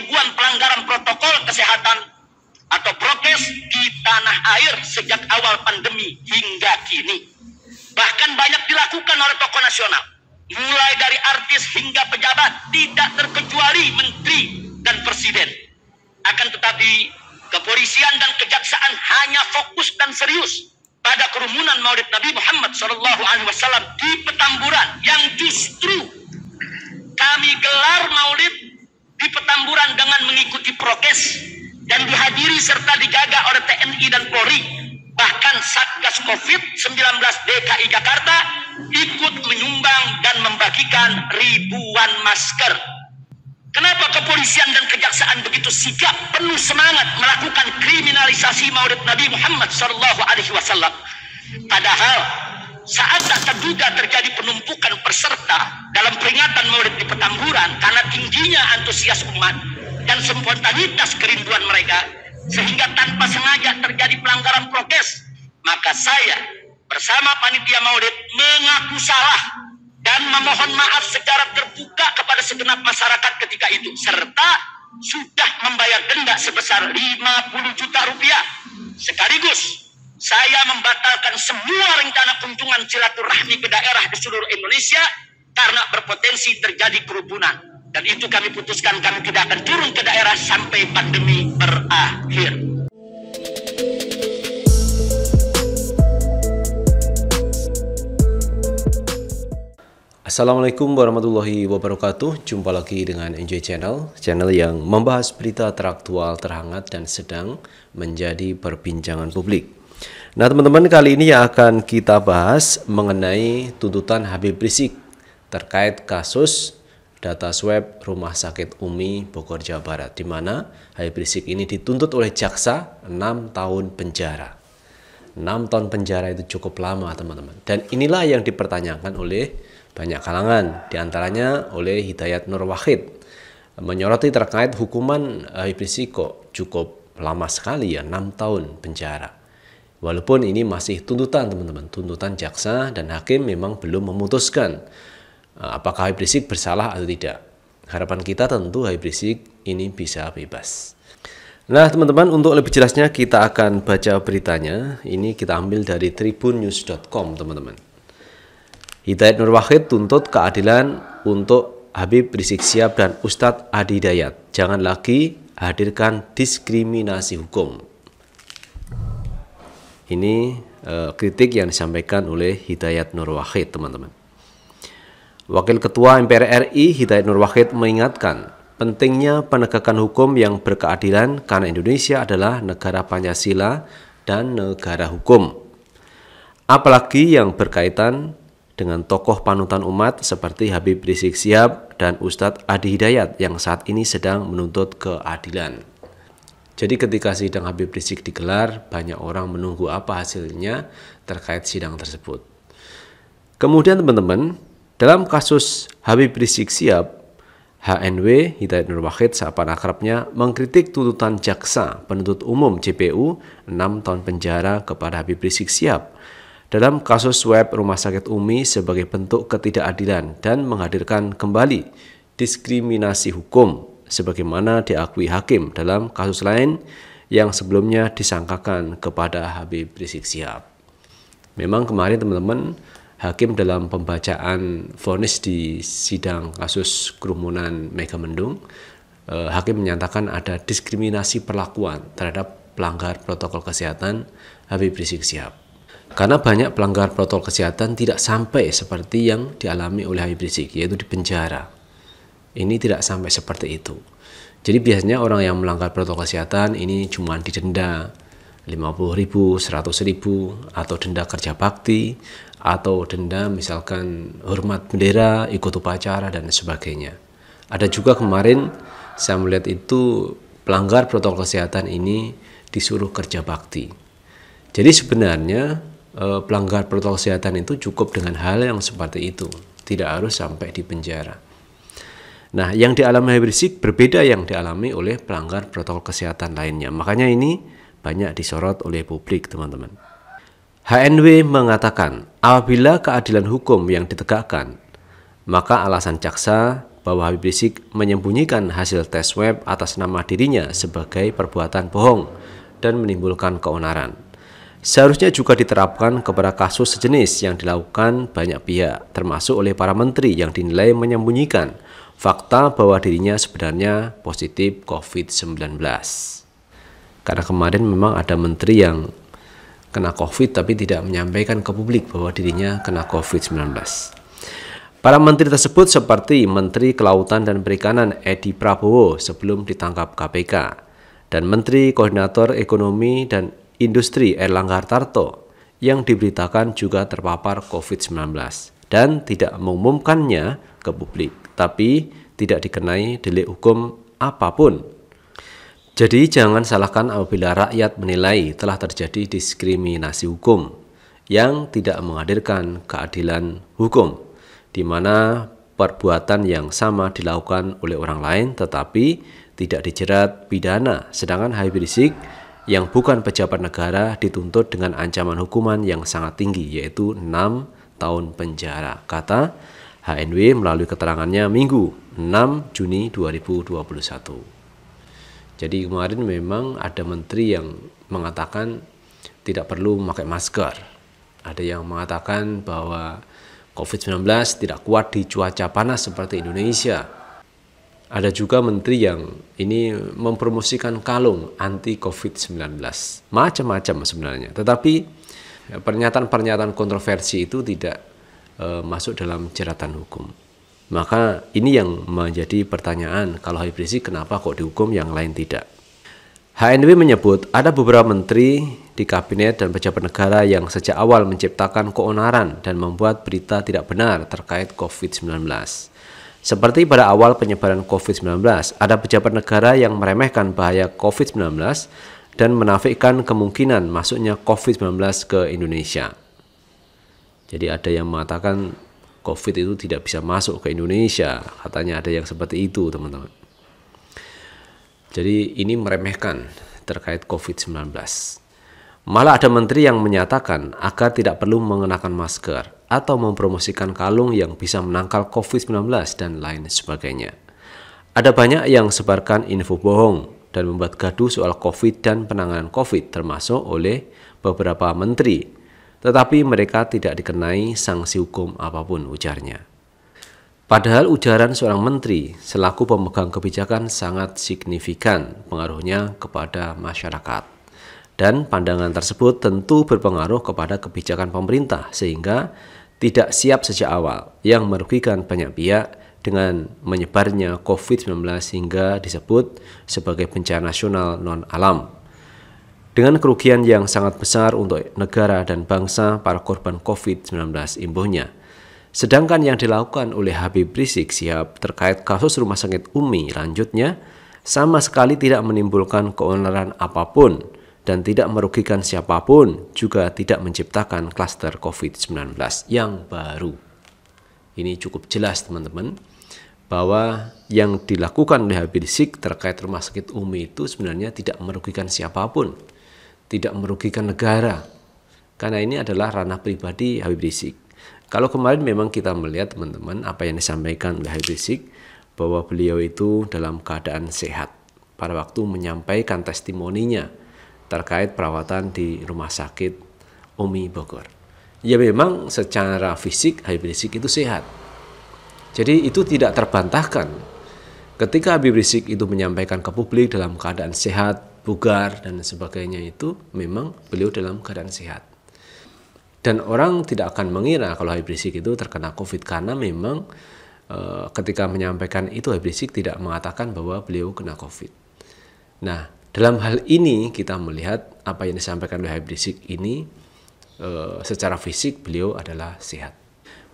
ribuan pelanggaran protokol kesehatan atau prokes di tanah air sejak awal pandemi hingga kini. Bahkan banyak dilakukan oleh tokoh nasional, mulai dari artis hingga pejabat, tidak terkecuali menteri dan presiden. Akan tetapi, kepolisian dan kejaksaan hanya fokus dan serius pada kerumunan Maulid Nabi Muhammad SAW di Petamburan yang justru kami gelar Maulid di Petamburan dengan mengikuti prokes dan dihadiri serta dijaga oleh TNI dan Polri. Bahkan Satgas COVID-19 DKI Jakarta ikut menyumbang dan membagikan ribuan masker. Kenapa kepolisian dan kejaksaan begitu sigap, penuh semangat melakukan kriminalisasi maulid Nabi Muhammad SAW? Padahal saat tak terduga terjadi penumpukan peserta dalam peringatan maulid di Petamburan karena tingginya antusias umat dan spontanitas kerinduan mereka sehingga tanpa sengaja terjadi pelanggaran prokes maka saya bersama panitia maulid mengaku salah dan memohon maaf secara terbuka kepada segenap masyarakat ketika itu serta sudah membayar denda sebesar 50 juta rupiah sekaligus saya membatalkan semua rencana kunjungan silaturahmi ke daerah di seluruh Indonesia karena berpotensi terjadi kerumunan Dan itu kami putuskan kami tidak akan turun ke daerah sampai pandemi berakhir. Assalamualaikum warahmatullahi wabarakatuh Jumpa lagi dengan Enjoy Channel Channel yang membahas berita teraktual, terhangat, dan sedang menjadi perbincangan publik Nah, teman-teman, kali ini yang akan kita bahas mengenai tuntutan Habib Rizik terkait kasus data swab Rumah Sakit Umi Bogor Jawa Barat di mana Habib Rizik ini dituntut oleh jaksa 6 tahun penjara. 6 tahun penjara itu cukup lama, teman-teman. Dan inilah yang dipertanyakan oleh banyak kalangan, diantaranya oleh Hidayat Nur Wahid menyoroti terkait hukuman Habib Rizik kok cukup lama sekali ya, 6 tahun penjara. Walaupun ini masih tuntutan teman-teman, tuntutan jaksa dan hakim memang belum memutuskan eh, apakah Habib Rizik bersalah atau tidak. Harapan kita tentu Habib Rizik ini bisa bebas. Nah teman-teman untuk lebih jelasnya kita akan baca beritanya. Ini kita ambil dari tribunnews.com teman-teman. Hidayat Nur Wahid tuntut keadilan untuk Habib Rizik siap dan Ustadz Adi Dayat. Jangan lagi hadirkan diskriminasi hukum. Ini uh, kritik yang disampaikan oleh Hidayat Nur Wahid, teman-teman. Wakil Ketua MPR RI Hidayat Nur Wahid mengingatkan pentingnya penegakan hukum yang berkeadilan karena Indonesia adalah negara Pancasila dan negara hukum. Apalagi yang berkaitan dengan tokoh panutan umat seperti Habib Rizik Siap dan Ustadz Adi Hidayat yang saat ini sedang menuntut keadilan. Jadi ketika sidang Habib Rizik digelar, banyak orang menunggu apa hasilnya terkait sidang tersebut. Kemudian teman-teman, dalam kasus Habib Rizik Siap, HNW Hidayat Nur Wahid seapan akrabnya mengkritik tuntutan jaksa penuntut umum JPU 6 tahun penjara kepada Habib Rizik Siap dalam kasus web Rumah Sakit Umi sebagai bentuk ketidakadilan dan menghadirkan kembali diskriminasi hukum sebagaimana diakui hakim dalam kasus lain yang sebelumnya disangkakan kepada Habib Rizik Sihab. Memang kemarin teman-teman hakim dalam pembacaan vonis di sidang kasus kerumunan Mendung, eh, hakim menyatakan ada diskriminasi perlakuan terhadap pelanggar protokol kesehatan Habib Rizik Sihab. Karena banyak pelanggar protokol kesehatan tidak sampai seperti yang dialami oleh Habib Rizik, yaitu di penjara. Ini tidak sampai seperti itu. Jadi biasanya orang yang melanggar protokol kesehatan ini cuma didenda 50 ribu, 100 ribu, atau denda kerja bakti, atau denda misalkan hormat bendera, ikut upacara, dan sebagainya. Ada juga kemarin saya melihat itu pelanggar protokol kesehatan ini disuruh kerja bakti. Jadi sebenarnya e, pelanggar protokol kesehatan itu cukup dengan hal yang seperti itu, tidak harus sampai di penjara. Nah, yang dialami habib rizik berbeda yang dialami oleh pelanggar protokol kesehatan lainnya. Makanya ini banyak disorot oleh publik, teman-teman. HNW mengatakan, apabila keadilan hukum yang ditegakkan, maka alasan jaksa bahwa Habib Rizik menyembunyikan hasil tes web atas nama dirinya sebagai perbuatan bohong dan menimbulkan keonaran. Seharusnya juga diterapkan kepada kasus sejenis yang dilakukan banyak pihak, termasuk oleh para menteri yang dinilai menyembunyikan fakta bahwa dirinya sebenarnya positif COVID-19. Karena kemarin memang ada menteri yang kena COVID tapi tidak menyampaikan ke publik bahwa dirinya kena COVID-19. Para menteri tersebut seperti Menteri Kelautan dan Perikanan Edi Prabowo sebelum ditangkap KPK dan Menteri Koordinator Ekonomi dan Industri Erlangga Hartarto yang diberitakan juga terpapar COVID-19 dan tidak mengumumkannya ke publik, tapi tidak dikenai delik hukum apapun. Jadi jangan salahkan apabila rakyat menilai telah terjadi diskriminasi hukum yang tidak menghadirkan keadilan hukum, di mana perbuatan yang sama dilakukan oleh orang lain tetapi tidak dijerat pidana, sedangkan Habib Rizik yang bukan pejabat negara dituntut dengan ancaman hukuman yang sangat tinggi yaitu 6 tahun penjara. Kata HNW melalui keterangannya Minggu 6 Juni 2021. Jadi kemarin memang ada menteri yang mengatakan tidak perlu memakai masker. Ada yang mengatakan bahwa COVID-19 tidak kuat di cuaca panas seperti Indonesia. Ada juga menteri yang ini mempromosikan kalung anti COVID-19. Macam-macam sebenarnya. Tetapi eh, pernyataan-pernyataan kontroversi itu tidak e, masuk dalam jeratan hukum. Maka ini yang menjadi pertanyaan kalau habib rizik kenapa kok dihukum yang lain tidak. HNW menyebut ada beberapa menteri di kabinet dan pejabat negara yang sejak awal menciptakan keonaran dan membuat berita tidak benar terkait COVID-19. Seperti pada awal penyebaran COVID-19, ada pejabat negara yang meremehkan bahaya COVID-19 dan menafikan kemungkinan masuknya COVID-19 ke Indonesia. Jadi ada yang mengatakan COVID itu tidak bisa masuk ke Indonesia. Katanya ada yang seperti itu, teman-teman. Jadi ini meremehkan terkait COVID-19. Malah ada menteri yang menyatakan agar tidak perlu mengenakan masker atau mempromosikan kalung yang bisa menangkal COVID-19 dan lain sebagainya. Ada banyak yang sebarkan info bohong dan membuat gaduh soal COVID dan penanganan COVID termasuk oleh beberapa menteri tetapi mereka tidak dikenai sanksi hukum apapun ujarnya. Padahal ujaran seorang menteri selaku pemegang kebijakan sangat signifikan pengaruhnya kepada masyarakat. Dan pandangan tersebut tentu berpengaruh kepada kebijakan pemerintah sehingga tidak siap sejak awal yang merugikan banyak pihak dengan menyebarnya COVID-19 hingga disebut sebagai bencana nasional non-alam dengan kerugian yang sangat besar untuk negara dan bangsa para korban COVID-19 imbuhnya. Sedangkan yang dilakukan oleh Habib Rizik Sihab terkait kasus rumah sakit Umi lanjutnya sama sekali tidak menimbulkan keonaran apapun dan tidak merugikan siapapun, juga tidak menciptakan klaster COVID-19 yang baru. Ini cukup jelas teman-teman bahwa yang dilakukan oleh Habib Rizik terkait rumah sakit Umi itu sebenarnya tidak merugikan siapapun tidak merugikan negara. Karena ini adalah ranah pribadi Habib Rizik. Kalau kemarin memang kita melihat teman-teman apa yang disampaikan oleh Habib Rizik bahwa beliau itu dalam keadaan sehat pada waktu menyampaikan testimoninya terkait perawatan di rumah sakit Umi Bogor. Ya memang secara fisik Habib Rizik itu sehat. Jadi itu tidak terbantahkan. Ketika Habib Rizik itu menyampaikan ke publik dalam keadaan sehat, bugar dan sebagainya itu memang beliau dalam keadaan sehat. Dan orang tidak akan mengira kalau Habib Rizik itu terkena COVID karena memang e, ketika menyampaikan itu Habib Rizik tidak mengatakan bahwa beliau kena COVID. Nah, dalam hal ini kita melihat apa yang disampaikan oleh Habib Rizik ini e, secara fisik beliau adalah sehat.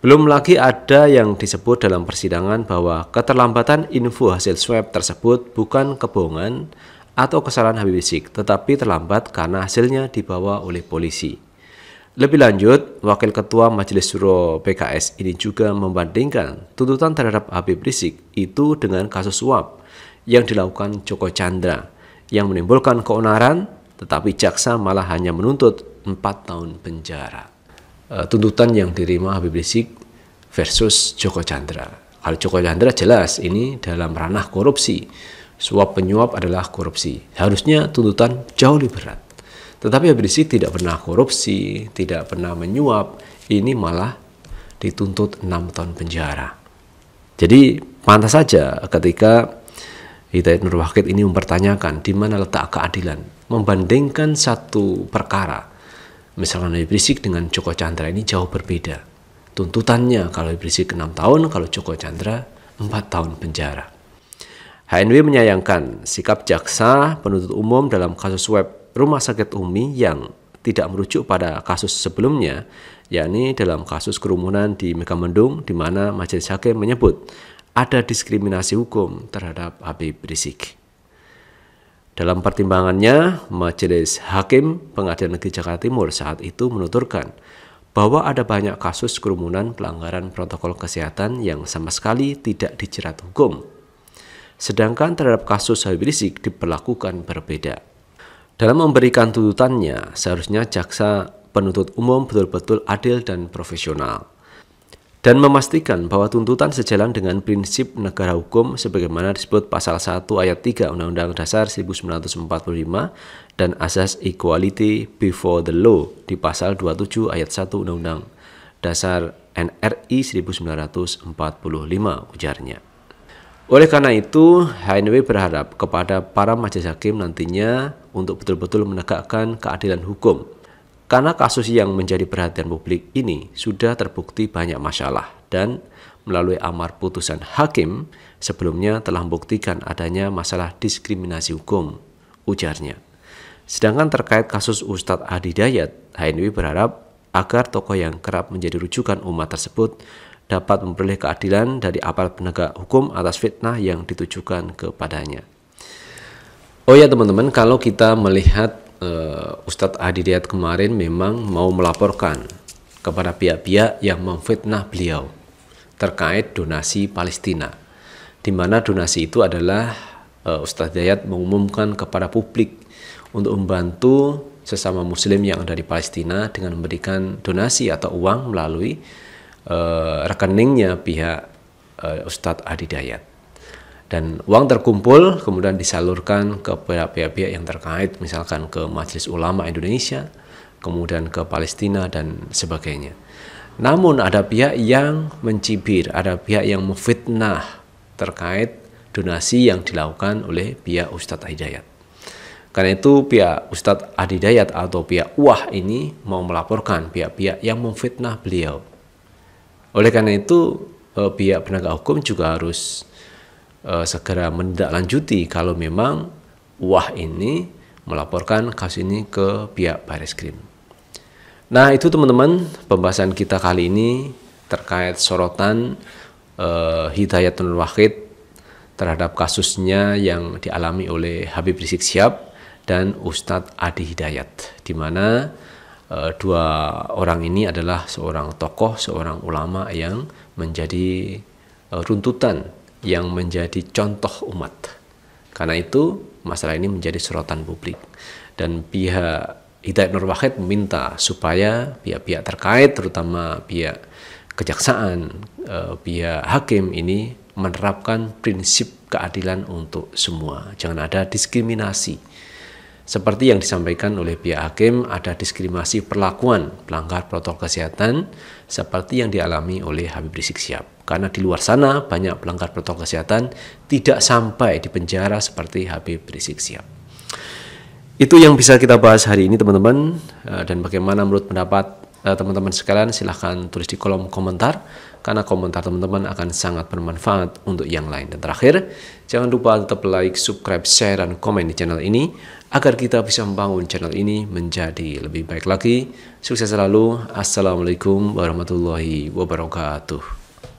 Belum lagi ada yang disebut dalam persidangan bahwa keterlambatan info hasil swab tersebut bukan kebohongan, atau kesalahan Habib Rizik, tetapi terlambat karena hasilnya dibawa oleh polisi. Lebih lanjut, Wakil Ketua Majelis Suro PKS ini juga membandingkan tuntutan terhadap Habib Rizik itu dengan kasus suap yang dilakukan Joko Chandra yang menimbulkan keonaran, tetapi jaksa malah hanya menuntut 4 tahun penjara. Eh, tuntutan yang diterima Habib Rizik versus Joko Chandra. Kalau Joko Chandra jelas ini dalam ranah korupsi, Suap penyuap adalah korupsi. Harusnya tuntutan jauh lebih berat. Tetapi Habib Rizik tidak pernah korupsi, tidak pernah menyuap. Ini malah dituntut 6 tahun penjara. Jadi pantas saja ketika Hidayat Nur Wahid ini mempertanyakan di mana letak keadilan, membandingkan satu perkara. misalnya Habib Rizik dengan Joko Chandra ini jauh berbeda. Tuntutannya kalau Habib Rizik 6 tahun, kalau Joko Chandra 4 tahun penjara. HNW menyayangkan sikap jaksa penuntut umum dalam kasus web Rumah Sakit Umi yang tidak merujuk pada kasus sebelumnya, yakni dalam kasus kerumunan di Megamendung di mana majelis hakim menyebut ada diskriminasi hukum terhadap Habib Rizik. Dalam pertimbangannya, majelis hakim Pengadilan Negeri Jakarta Timur saat itu menuturkan bahwa ada banyak kasus kerumunan pelanggaran protokol kesehatan yang sama sekali tidak dijerat hukum sedangkan terhadap kasus Habib Rizik diperlakukan berbeda. Dalam memberikan tuntutannya, seharusnya jaksa penuntut umum betul-betul adil dan profesional dan memastikan bahwa tuntutan sejalan dengan prinsip negara hukum sebagaimana disebut pasal 1 ayat 3 Undang-Undang Dasar 1945 dan asas equality before the law di pasal 27 ayat 1 Undang-Undang Dasar NRI 1945 ujarnya. Oleh karena itu, HNW berharap kepada para majelis hakim nantinya untuk betul-betul menegakkan keadilan hukum. Karena kasus yang menjadi perhatian publik ini sudah terbukti banyak masalah dan melalui amar putusan hakim sebelumnya telah membuktikan adanya masalah diskriminasi hukum, ujarnya. Sedangkan terkait kasus Ustadz Adi Dayat, HNW berharap agar tokoh yang kerap menjadi rujukan umat tersebut dapat memperoleh keadilan dari aparat penegak hukum atas fitnah yang ditujukan kepadanya. Oh ya teman-teman, kalau kita melihat uh, Ustadz Adidayat kemarin memang mau melaporkan kepada pihak-pihak yang memfitnah beliau terkait donasi Palestina, di mana donasi itu adalah uh, Ustadz Hidayat mengumumkan kepada publik untuk membantu sesama Muslim yang ada di Palestina dengan memberikan donasi atau uang melalui uh, rekeningnya pihak uh, Ustadz Adi Dayat. Dan uang terkumpul kemudian disalurkan ke pihak-pihak yang terkait, misalkan ke Majelis Ulama Indonesia, kemudian ke Palestina dan sebagainya. Namun ada pihak yang mencibir, ada pihak yang memfitnah terkait donasi yang dilakukan oleh pihak Ustadz Dayat. Karena itu pihak Ustadz Adidayat atau pihak Wah ini mau melaporkan pihak-pihak yang memfitnah beliau oleh karena itu uh, pihak penegak hukum juga harus uh, segera menindaklanjuti kalau memang wah ini melaporkan kasus ini ke pihak baris krim. Nah itu teman-teman pembahasan kita kali ini terkait sorotan eh, Hidayatun Wahid terhadap kasusnya yang dialami oleh Habib Rizik Syihab dan Ustadz Adi Hidayat di mana Eh, dua orang ini adalah seorang tokoh, seorang ulama yang menjadi eh, runtutan yang menjadi contoh umat. Karena itu masalah ini menjadi sorotan publik dan pihak Hidayat Nur Wahid meminta supaya pihak-pihak terkait terutama pihak kejaksaan, eh, pihak hakim ini menerapkan prinsip keadilan untuk semua. Jangan ada diskriminasi seperti yang disampaikan oleh pihak hakim, ada diskriminasi perlakuan pelanggar protokol kesehatan seperti yang dialami oleh Habib Rizik Siap. Karena di luar sana banyak pelanggar protokol kesehatan tidak sampai di penjara seperti Habib Rizik Siap. Itu yang bisa kita bahas hari ini teman-teman eh, dan bagaimana menurut pendapat eh, teman-teman sekalian silahkan tulis di kolom komentar karena komentar teman-teman akan sangat bermanfaat untuk yang lain. Dan terakhir, jangan lupa tetap like, subscribe, share, dan komen di channel ini agar kita bisa membangun channel ini menjadi lebih baik lagi. Sukses selalu. Assalamualaikum warahmatullahi wabarakatuh.